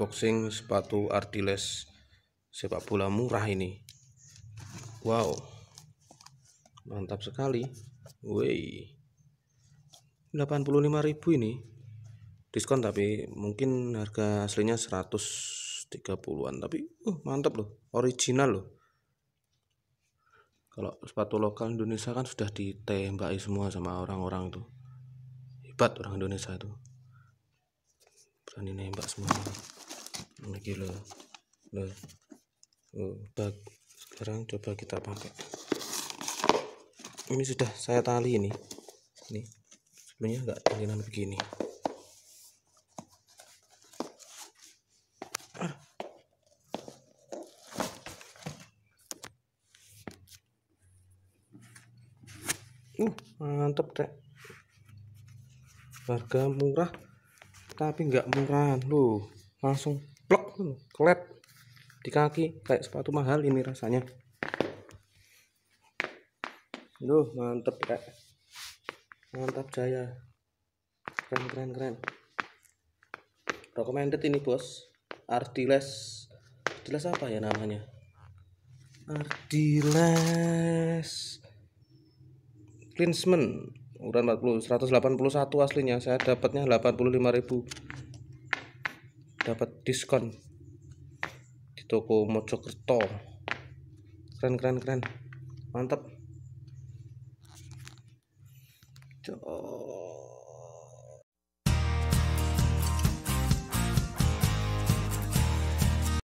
unboxing sepatu artiles sepak bola murah ini wow mantap sekali woi ribu ini diskon tapi mungkin harga aslinya 130-an tapi uh mantap loh original loh kalau sepatu lokal Indonesia kan sudah ditembaki semua sama orang-orang itu hebat orang Indonesia itu berani nembak semua lagi loh loh loh bag sekarang coba kita pakai ini sudah saya tali ini ini sebenarnya enggak talinan begini ah. uh mantep deh harga murah tapi enggak murah loh langsung plek klet, di kaki kayak sepatu mahal ini rasanya Duh, mantep kayak mantap jaya keren keren keren recommended ini bos Ardiles Ardiles apa ya namanya Ardiles Klinsman ukuran 40 181 aslinya saya dapatnya 85.000 dapat diskon di toko Mojokerto keren keren keren mantap Cok.